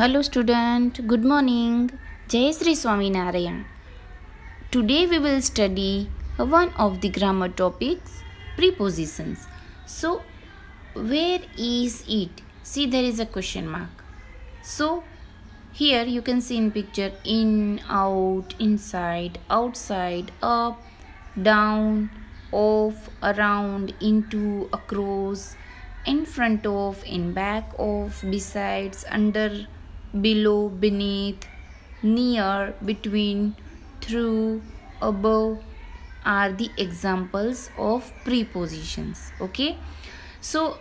Hello student, good morning. Jai Sri Swaminarayan. Today we will study one of the grammar topics, prepositions. So, where is it? See there is a question mark. So, here you can see in picture in, out, inside, outside, up, down, off, around, into, across, in front of, in back of, besides, under, below, beneath, near, between, through, above are the examples of prepositions. Okay. So,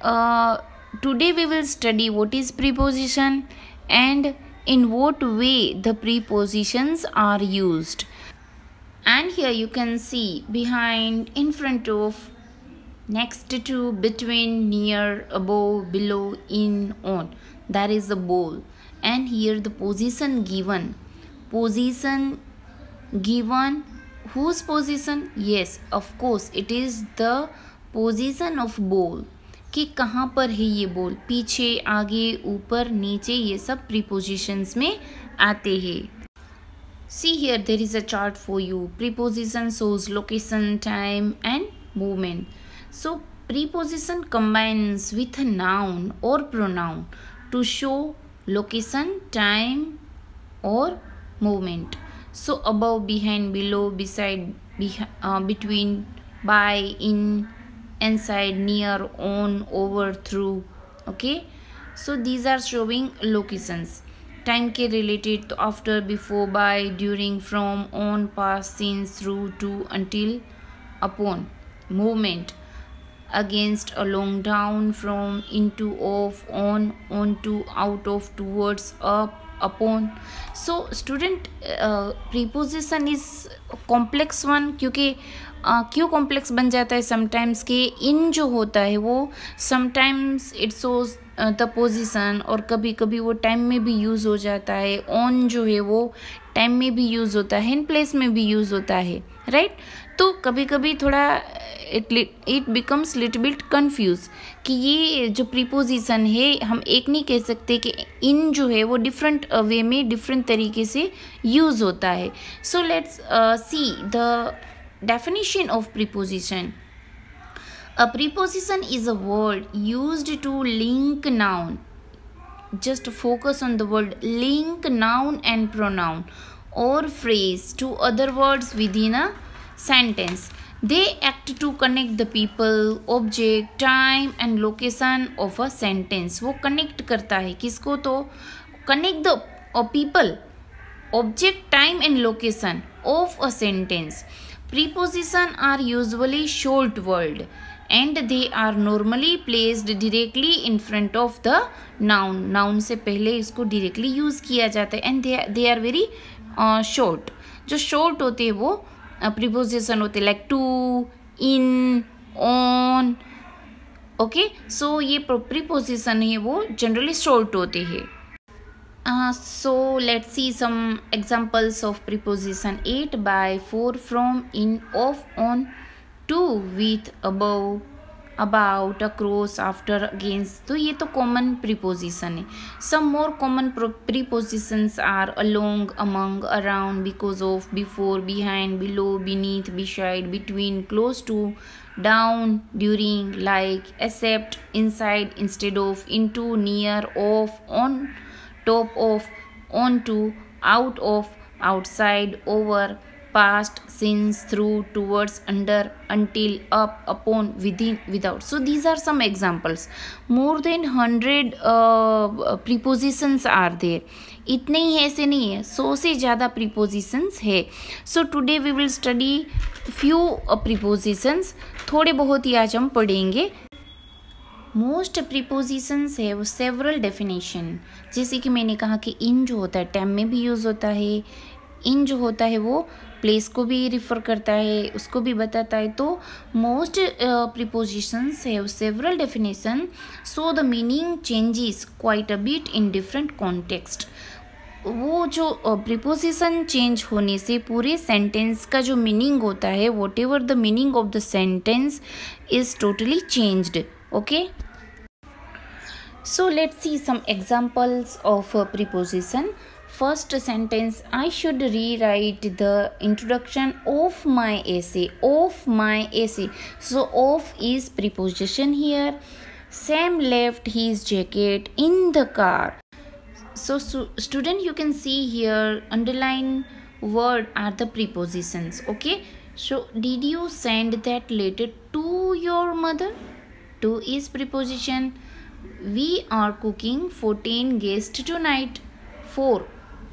uh, today we will study what is preposition and in what way the prepositions are used and here you can see behind in front of next to between near above below in on there is a bowl and here the position given position given whose position yes of course it is the position of bowl कि कहाँ पर है ये बोल पीछे आगे ऊपर नीचे ये सब प्रीपोजिशंस में आते हैं see here there is a chart for you preposition shows location time and movement so preposition combines with noun और pronoun to show location, time or movement. So above, behind, below, beside, beh uh, between, by, in, inside, near, on, over, through. Okay. So these are showing locations. Time के related after, before, by, during, from, on, past, since, through, to, until, upon. Movement against along down from into of on onto out of towards up upon so student uh, preposition is complex one because. क्यों complex बन जाता है sometimes के इन जो होता है वो sometimes it shows the position और कभी कभी वो टाइम में भी यूज़ हो जाता है ऑन जो है वो टाइम में भी यूज़ होता है इन प्लेस में भी यूज़ होता है राइट right? तो कभी कभी थोड़ा it it becomes little bit confuse कि ये जो प्रीपोजिशन है हम एक नहीं कह सकते कि इन जो है वो डिफरेंट वे uh, में डिफरेंट तरीके से यूज़ होता है so let's see the definition of preposition a preposition is a word used to link noun just focus on the word link noun and pronoun or phrase to other words within a sentence they act to connect the people object time and location of a sentence वो connect करता है किसको तो connect the people object time and location of a sentence Preposition are usually short word and they are normally placed directly in front of the noun. Noun से पहले इसको directly use किया जाता है and they they are very uh, short. जो short होते हैं वो preposition होते हैं like to, in, on. okay? so, ये preposition है वो generally short होते हैं Uh, so let's see some examples of preposition 8 by four from in of on to with above about across after against तो ये तो common preposition some more common prepositions are along among around because of before behind below beneath beside between close to down during like except inside instead of into near of on top of, onto, out of, outside, over, past, since, through, towards, under, until, up, upon, within, without. So these are some examples. More than 100 uh, prepositions are there. इतने ही ऐसे नहीं है सौ से ज़्यादा prepositions है so today we will study few prepositions थोड़े बहुत ही आज हम पढ़ेंगे most prepositions have several definition जैसे कि मैंने कहा कि इन जो होता है टैम में भी यूज़ होता है इन जो होता है वो प्लेस को भी रिफ़र करता है उसको भी बताता है तो most prepositions have several definition so the meaning changes quite a bit in different context वो जो प्रिपोजिशन चेंज होने से पूरे सेंटेंस का जो मीनिंग होता है whatever the meaning of the sentence is totally changed okay So let's see some examples of preposition. First sentence, I should rewrite the introduction of my essay. Of my essay. So of is preposition here. Sam left his jacket in the car. So, so student you can see here underline word are the prepositions. Okay. So did you send that letter to your mother? To is preposition we are cooking 14 guests tonight. 4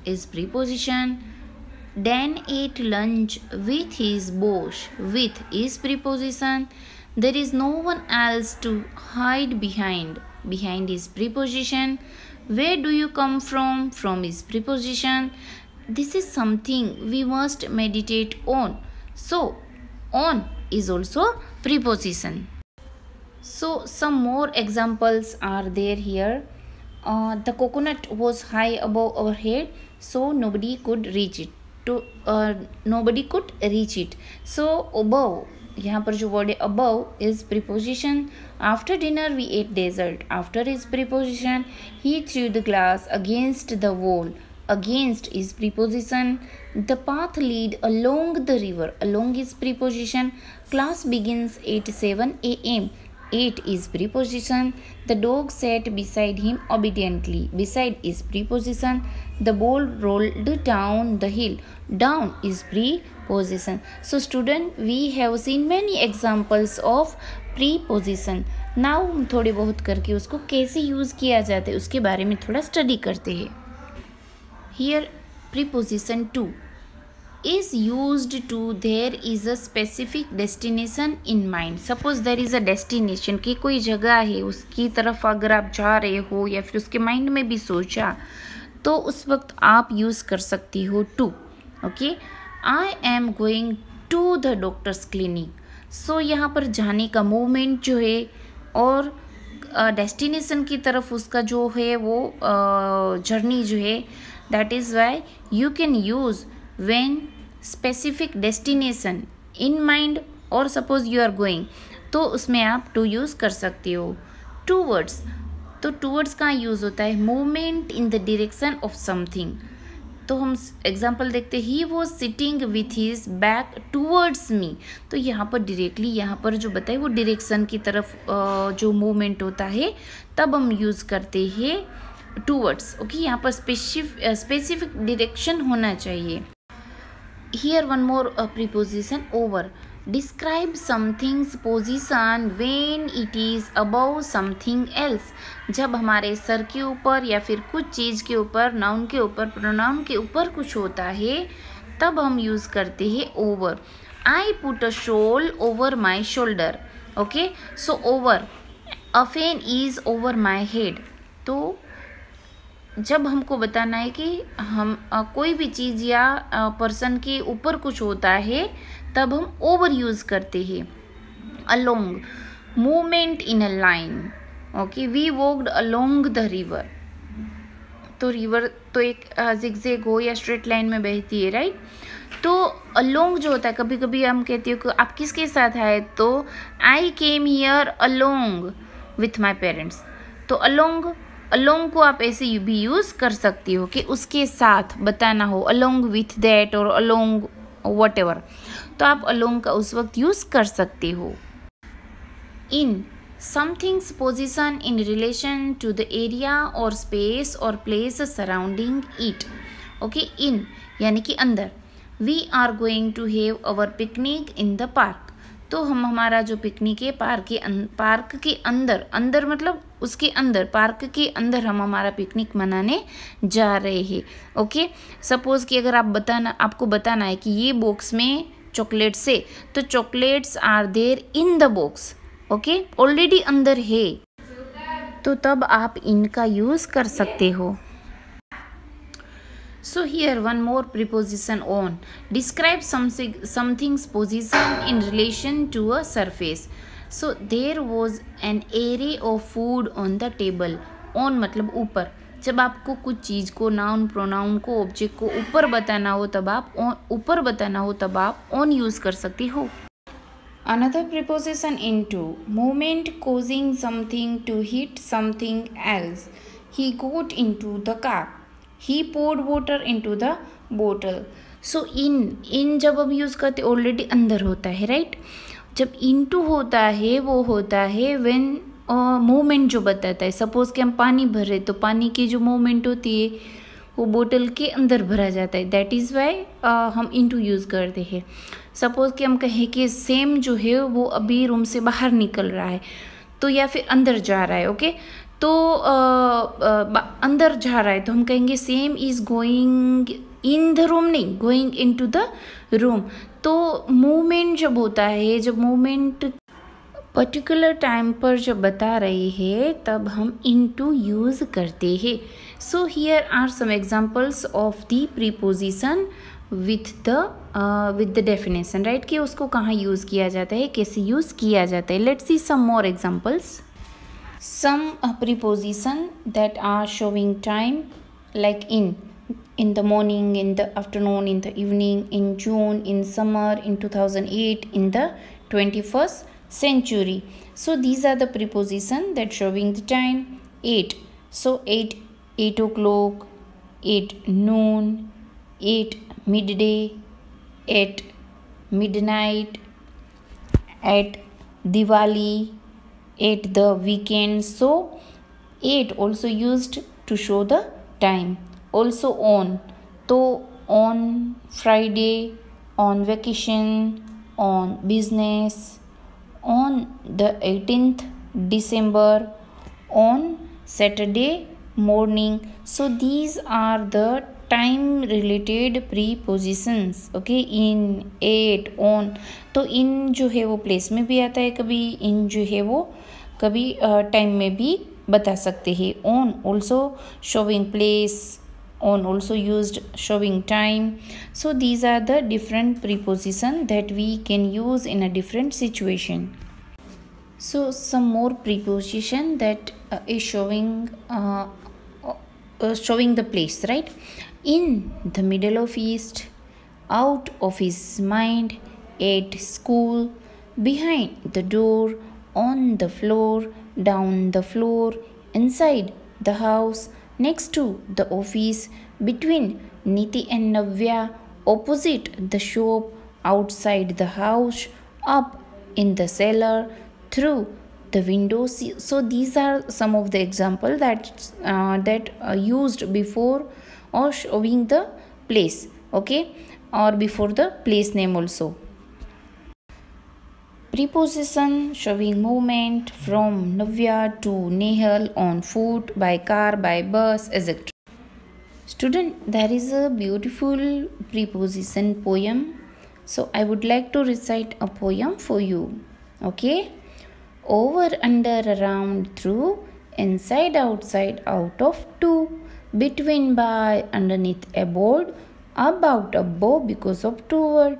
is preposition. Dan ate lunch with his boss. With is preposition. There is no one else to hide behind. Behind is preposition. Where do you come from? From is preposition. This is something we must meditate on. So, on is also preposition so some more examples are there here uh, the coconut was high above our head so nobody could reach it to uh, nobody could reach it so above यहाँ पर जो word है above is preposition after dinner we ate dessert after is preposition he through the glass against the wall against is preposition the path lead along the river along is preposition class begins at 7 a.m It is preposition. The dog sat beside him obediently. Beside is preposition. The ball rolled down the hill. Down is preposition. So student, we have seen many examples of preposition. Now हम थोड़े बहुत करके उसको कैसे use किया जाता है उसके बारे में थोड़ा स्टडी करते हैं here preposition to is used to there is a specific destination in mind suppose there is a destination की कोई जगह है उसकी तरफ अगर आप जा रहे हो या फिर उसके माइंड में भी सोचा तो उस वक्त आप यूज़ कर सकती हो to okay I am going to the doctor's clinic so यहाँ पर जाने का मूवमेंट जो है और डेस्टिनेशन uh, की तरफ उसका जो है वो जर्नी uh, जो है that is why you can use when specific destination in mind और सपोज यू आर गोइंग तो उसमें आप टू यूज़ कर सकते हो टू वर्ड्स तो टू वर्ड्स कहाँ यूज़ होता है moment in the direction of something तो हम एग्जाम्पल देखते ही वो sitting with his back towards me तो यहाँ पर डिरेक्टली यहाँ पर जो बताए वो डिरेक्शन की तरफ जो मोमेंट होता है तब हम यूज़ करते हैं टूवर्ड्स ओके यहाँ पर स्पेसिफिक स्पेसिफिक डिरेक्शन होना चाहिए here one more uh, over describe something's position when it is above something else जब हमारे सर के ऊपर या फिर कुछ चीज़ के ऊपर नाउन के ऊपर प्रोनाउन के ऊपर कुछ होता है तब हम यूज़ करते हैं over I put a shawl over my shoulder okay so over a fan is over my head तो जब हमको बताना है कि हम कोई भी चीज़ या पर्सन के ऊपर कुछ होता है तब हम ओवर यूज़ करते हैं along movement in a line okay we walked along the river तो रिवर तो एक जिगजेग हो या स्ट्रेट लाइन में बहती है राइट तो अलोंग जो होता है कभी कभी हम कहते हो कि आप किसके साथ आए तो I came here along with my parents तो अलोंग अलोंग को आप ऐसे भी यूज़ कर सकती हो कि उसके साथ बताना हो अलोंग विथ दैट और अलोंग वट एवर तो आप अलोंग का उस वक्त यूज़ कर सकते हो in something's position in relation to the area और स्पेस और place surrounding it okay in यानी कि अंदर we are going to have our picnic in the park तो हम हमारा जो पिकनिक है पार्क के अं-, पार्क के अंदर अंदर मतलब उसके अंदर पार्क के अंदर हम हमारा पिकनिक मनाने जा रहे हैं ओके सपोज़ कि अगर आप बताना आपको बताना है कि ये बॉक्स में चॉकलेट्स है तो chocolates are there in the box okay already अंदर है तो तब आप इनका यूज़ कर सकते हो So here one more preposition on. Describe something, something's position in relation to a surface. So there was an array of food on the table. On मतलब ऊपर जब आपको कुछ चीज़ को नाउन प्रोनाउन को ऑब्जेक्ट को ऊपर बताना हो तब आप ऊपर बताना हो तब आप ऑन यूज़ कर सकते हो another preposition into movement causing something to hit something else he got into the car he poured water into the bottle so in in जब हम यूज़ करते ऑलरेडी अंदर होता है राइट जब इनटू होता है वो होता है मोमेंट uh, जो बताता है सपोज़ कि हम पानी भर रहे तो पानी की जो मोमेंट होती है वो बोतल के अंदर भरा जाता है दैट इज़ वाई हम इनटू यूज़ करते हैं सपोज़ कि हम कहें कि सेम जो है वो अभी रूम से बाहर निकल रहा है तो या फिर अंदर जा रहा है ओके तो आ, आ, अंदर जा रहा है तो हम कहेंगे Sam is going in the room नहीं going in to the room तो मूवमेंट जब होता है जब मूवमेंट पर्टिकुलर टाइम पर जब बता रहे है तब हम इन टू यूज़ करते हैं so here are some examples of the preposition with the with the definition right कि उसको कहाँ यूज़ किया जाता है कैसे यूज़ किया जाता है let's see some more examples Some preposition that are showing time like in in the morning in the afternoon in the evening in june in summer in 2008 in the 21st century so these are the preposition that showing the time 8 so 8 8 o'clock 8 noon 8 midday at midnight at diwali at the weekend so 8 also used to show the time also on to on friday on vacation on business on the 18th december on saturday morning so these are the time related prepositions okay in at on तो इन जो है वो place में भी आता है कभी इन जो है वो कभी time में भी बता सकते हैं on also showing place on also used showing time so these are the different preposition that we can use in a different situation so some more preposition that uh, is showing uh, uh, showing the place right in the middle of east out of his mind at school behind the door on the floor, down the floor, inside the house, next to the office, between Niti and Navya, opposite the shop, outside the house, up in the cellar, through the window. So these are some of the example that uh, that uh, used before or showing the place. Okay, or before the place name also. Preposition showing movement from Navya to Nehal on foot, by car, by bus, etc. Student, there is a beautiful preposition poem. So I would like to recite a poem for you. Okay? Over, under, around, through, inside, outside, out of, to, between, by, underneath, aboard, about, above because of toward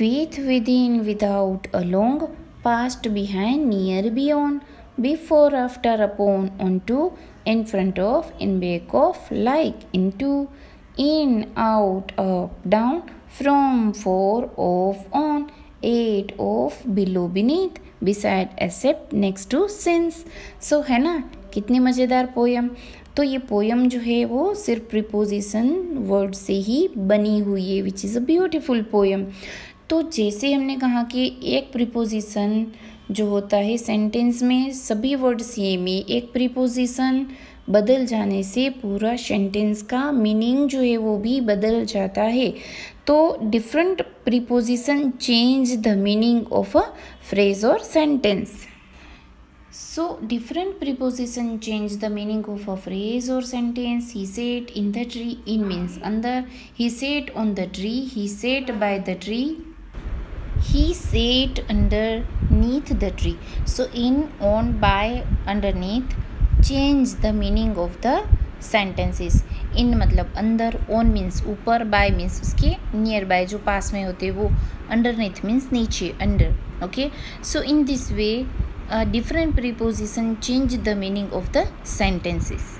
faith within, without, along, past, behind, near, beyond, before, after, upon, onto, in front of, in back of, like, into, in, out, up, down, from, for, off, on, at of below beneath beside except next to since so है ना कितनी मज़ेदार poem तो ये poem जो है वो सिर्फ प्रिपोजिशन वर्ड से ही बनी हुई है which is a beautiful poem तो जैसे हमने कहा कि एक प्रिपोजिशन जो होता है सेंटेंस में सभी वर्ड सेम है एक प्रिपोजिशन बदल जाने से पूरा सेंटेंस का मीनिंग जो है वो भी बदल जाता है तो different preposition change the meaning of a phrase और sentence so different preposition change the meaning of a phrase और sentence he sat in the tree in means अंदर he sat on the tree he sat by the tree he sat underneath the tree so in on by underneath change the meaning of the sentences in मतलब अंदर on means ऊपर by means उसके near by जो पास में होते हैं वो अंडरनीथ मीन्स नीचे under okay so in this way different preposition change the meaning of the sentences